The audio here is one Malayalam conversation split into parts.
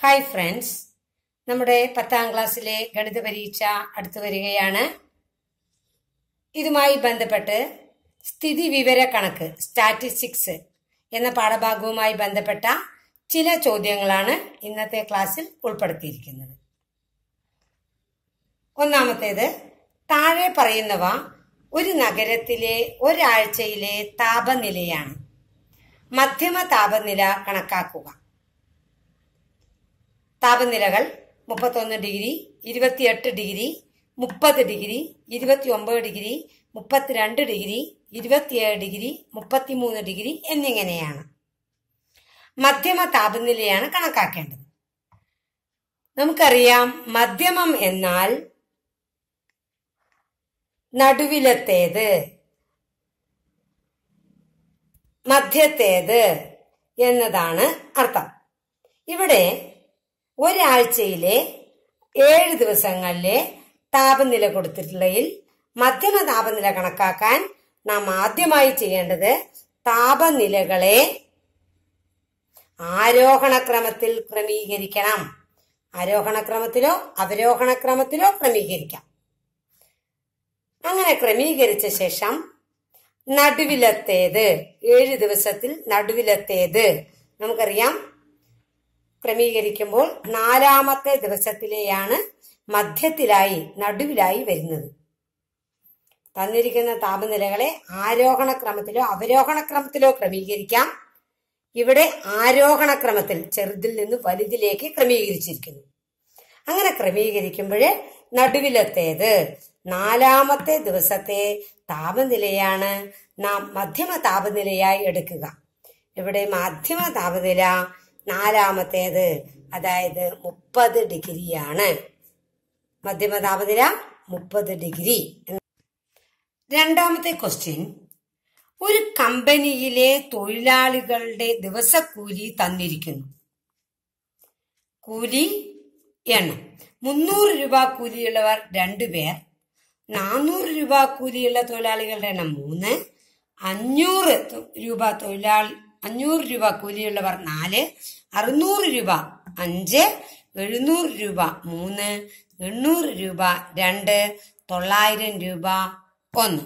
ഹായ് ഫ്രണ്ട്സ് നമ്മുടെ പത്താം ക്ലാസ്സിലെ ഗണിത പരീക്ഷ അടുത്തു വരികയാണ് ഇതുമായി ബന്ധപ്പെട്ട് സ്ഥിതി വിവര കണക്ക് സ്റ്റാറ്റിസ്റ്റിക്സ് എന്ന പാഠഭാഗവുമായി ബന്ധപ്പെട്ട ചില ചോദ്യങ്ങളാണ് ഇന്നത്തെ ക്ലാസ്സിൽ ഉൾപ്പെടുത്തിയിരിക്കുന്നത് ഒന്നാമത്തേത് താഴെ പറയുന്നവ ഒരു നഗരത്തിലെ ഒരാഴ്ചയിലെ താപനിലയാണ് മധ്യമ താപനില കണക്കാക്കുക താപനിലകൾ മുപ്പത്തൊന്ന് ഡിഗ്രി ഇരുപത്തിയെട്ട് ഡിഗ്രി മുപ്പത് ഡിഗ്രി ഇരുപത്തി ഒമ്പത് ഡിഗ്രി മുപ്പത്തിരണ്ട് ഡിഗ്രി ഇരുപത്തിയേഴ് ഡിഗ്രി മുപ്പത്തിമൂന്ന് ഡിഗ്രി എന്നിങ്ങനെയാണ് മധ്യമ താപനിലയാണ് കണക്കാക്കേണ്ടത് നമുക്കറിയാം മധ്യമം എന്നാൽ നടുവിലത്തേത് മധ്യത്തേത് എന്നതാണ് അർത്ഥം ഇവിടെ ഒരാഴ്ചയിലെ ഏഴ് ദിവസങ്ങളിലെ താപനില കൊടുത്തിട്ടുള്ളതിൽ മധ്യമ താപനില കണക്കാക്കാൻ നാം ആദ്യമായി ചെയ്യേണ്ടത് താപനിലകളെ ആരോഹണ ക്രമത്തിൽ ക്രമീകരിക്കണം ആരോഹണ ക്രമത്തിലോ അവരോഹണ ക്രമത്തിലോ ക്രമീകരിക്കാം അങ്ങനെ ക്രമീകരിച്ച ശേഷം നടുവിലത്തേത് ഏഴ് ദിവസത്തിൽ നടുവിലത്തേത് നമുക്കറിയാം ക്രമീകരിക്കുമ്പോൾ നാലാമത്തെ ദിവസത്തിലെയാണ് മധ്യത്തിലായി നടുവിലായി വരുന്നത് തന്നിരിക്കുന്ന താപനിലകളെ ആരോഹണ ക്രമത്തിലോ അവരോഹണ ക്രമത്തിലോ ക്രമീകരിക്കാം ഇവിടെ ആരോഹണ ക്രമത്തിൽ ചെറുതിൽ നിന്ന് വലുതിലേക്ക് ക്രമീകരിച്ചിരിക്കുന്നു അങ്ങനെ ക്രമീകരിക്കുമ്പോൾ നടുവിലത്തേത് നാലാമത്തെ ദിവസത്തെ താപനിലയാണ് നാം മധ്യമ താപനിലയായി എടുക്കുക ഇവിടെ മധ്യമ താപനില നാലാമത്തേത് അതായത് മുപ്പത് ഡിഗ്രിയാണ് മധ്യമ താപനില മുപ്പത് ഡിഗ്രി രണ്ടാമത്തെ ക്വസ്റ്റ്യൻ ഒരു കമ്പനിയിലെ തൊഴിലാളികളുടെ ദിവസക്കൂലി തന്നിരിക്കുന്നു കൂലി എണ്ണം മുന്നൂറ് രൂപ കൂലിയുള്ളവർ രണ്ടുപേർ നാനൂറ് രൂപ കൂലിയുള്ള തൊഴിലാളികളുടെ എണ്ണം മൂന്ന് അഞ്ഞൂറ് രൂപ തൊഴിലാളി അഞ്ഞൂറ് രൂപ കൂലിയുള്ളവർ നാല് അറുന്നൂറ് രൂപ അഞ്ച് എഴുന്നൂറ് രൂപ മൂന്ന് എണ്ണൂറ് രൂപ രണ്ട് തൊള്ളായിരം രൂപ ഒന്ന്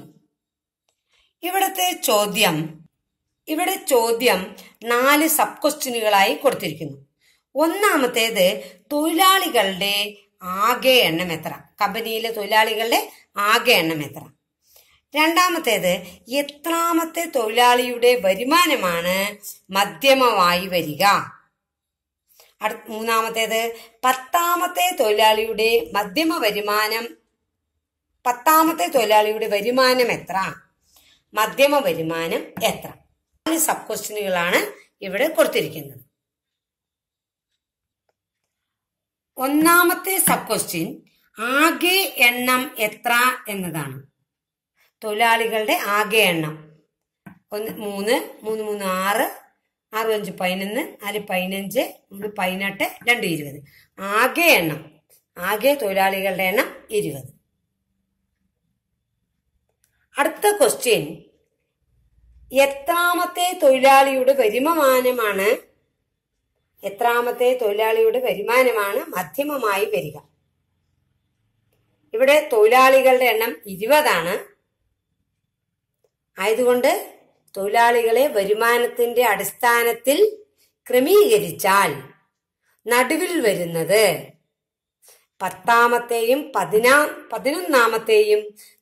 ഇവിടുത്തെ ചോദ്യം ഇവിടെ ചോദ്യം നാല് സബ് ക്വസ്റ്റ്യനുകളായി കൊടുത്തിരിക്കുന്നു ഒന്നാമത്തേത് തൊഴിലാളികളുടെ ആകെ എണ്ണം എത്ര കമ്പനിയിലെ തൊഴിലാളികളുടെ ആകെ എണ്ണം എത്ര രണ്ടാമത്തേത് എത്രാമത്തെ തൊഴിലാളിയുടെ വരുമാനമാണ് മധ്യമമായി വരിക മൂന്നാമത്തേത് പത്താമത്തെ തൊഴിലാളിയുടെ മധ്യമ വരുമാനം പത്താമത്തെ തൊഴിലാളിയുടെ വരുമാനം എത്ര മധ്യമ വരുമാനം എത്ര നാല് സബ് ക്വസ്റ്റ്യനുകളാണ് ഇവിടെ കൊടുത്തിരിക്കുന്നത് ഒന്നാമത്തെ സബ് ക്വസ്റ്റ്യൻ ആകെ എണ്ണം എത്ര എന്നതാണ് തൊഴിലാളികളുടെ ആകെ എണ്ണം ഒന്ന് മൂന്ന് മൂന്ന് മൂന്ന് ആറ് ആറ് അഞ്ച് പതിനൊന്ന് നാല് പതിനഞ്ച് മൂന്ന് പതിനെട്ട് രണ്ട് ഇരുപത് ആകെ എണ്ണം ആകെ തൊഴിലാളികളുടെ എണ്ണം ഇരുപത് അടുത്ത ക്വസ്റ്റ്യൻ എത്രാമത്തെ തൊഴിലാളിയുടെ വരുമാനമാണ് എത്രാമത്തെ തൊഴിലാളിയുടെ വരുമാനമാണ് മധ്യമമായി വരിക ഇവിടെ തൊഴിലാളികളുടെ എണ്ണം ഇരുപതാണ് ആയതുകൊണ്ട് തൊഴിലാളികളെ വരുമാനത്തിന്റെ അടിസ്ഥാനത്തിൽ ക്രമീകരിച്ചാൽ നടുവിൽ വരുന്നത് പത്താമത്തെയും പതിനാ പതിനൊന്നാമത്തെയും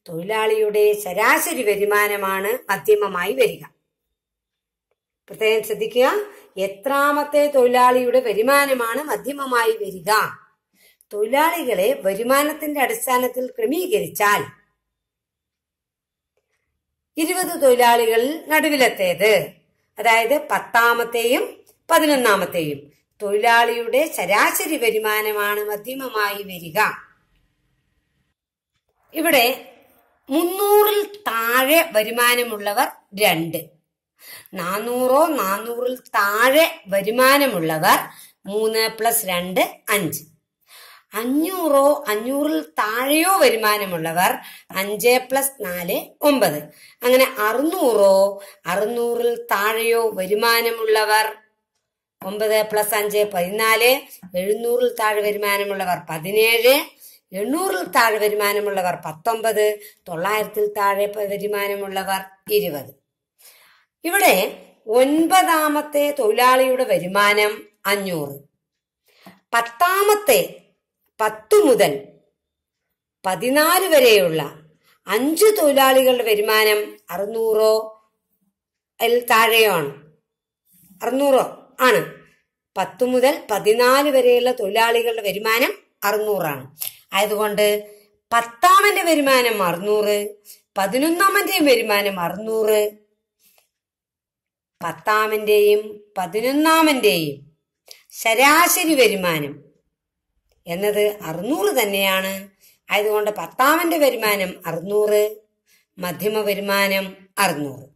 തൊഴിലാളിയുടെ ശരാശരി വരുമാനമാണ് മധ്യമമായി വരിക പ്രത്യേകം ശ്രദ്ധിക്കുക എത്രാമത്തെ തൊഴിലാളിയുടെ വരുമാനമാണ് മധ്യമമായി വരിക തൊഴിലാളികളെ വരുമാനത്തിന്റെ അടിസ്ഥാനത്തിൽ ക്രമീകരിച്ചാൽ ഇരുപത് തൊഴിലാളികളിൽ നടുവിലെത്തേത് അതായത് പത്താമത്തെയും പതിനൊന്നാമത്തെയും തൊഴിലാളിയുടെ ശരാശരി വരുമാനമാണ് മധ്യമമായി വരിക ഇവിടെ മുന്നൂറിൽ താഴെ വരുമാനമുള്ളവർ രണ്ട് നാനൂറോ നാനൂറിൽ താഴെ വരുമാനമുള്ളവർ മൂന്ന് പ്ലസ് രണ്ട് അഞ്ച് അഞ്ഞൂറോ അഞ്ഞൂറിൽ താഴെയോ വരുമാനമുള്ളവർ അഞ്ച് പ്ലസ് നാല് ഒമ്പത് അങ്ങനെ അറുന്നൂറോ അറുന്നൂറിൽ താഴെയോ വരുമാനമുള്ളവർ ഒമ്പത് പ്ലസ് അഞ്ച് പതിനാല് എഴുന്നൂറിൽ താഴെ വരുമാനമുള്ളവർ പതിനേഴ് എണ്ണൂറിൽ താഴെ വരുമാനമുള്ളവർ പത്തൊമ്പത് തൊള്ളായിരത്തിൽ താഴെ വരുമാനമുള്ളവർ ഇരുപത് ഇവിടെ ഒൻപതാമത്തെ തൊഴിലാളിയുടെ വരുമാനം അഞ്ഞൂറ് പത്താമത്തെ പത്തു മുതൽ പതിനാല് വരെയുള്ള അഞ്ച് തൊഴിലാളികളുടെ വരുമാനം അറുന്നൂറോ അതിൽ താഴെയോ ആണ് അറുന്നൂറോ ആണ് പത്തു മുതൽ പതിനാല് വരെയുള്ള തൊഴിലാളികളുടെ വരുമാനം അറുന്നൂറാണ് ആയതുകൊണ്ട് പത്താമന്റെ വരുമാനം അറുന്നൂറ് പതിനൊന്നാമന്റെയും വരുമാനം അറുന്നൂറ് പത്താമന്റെയും പതിനൊന്നാമന്റെയും ശരാശരി വരുമാനം എന്നത് അറുന്നൂറ് തന്നെയാണ് ആയതുകൊണ്ട് പത്താമന്റെ വരുമാനം അറുന്നൂറ് മധ്യമ വരുമാനം അറുന്നൂറ്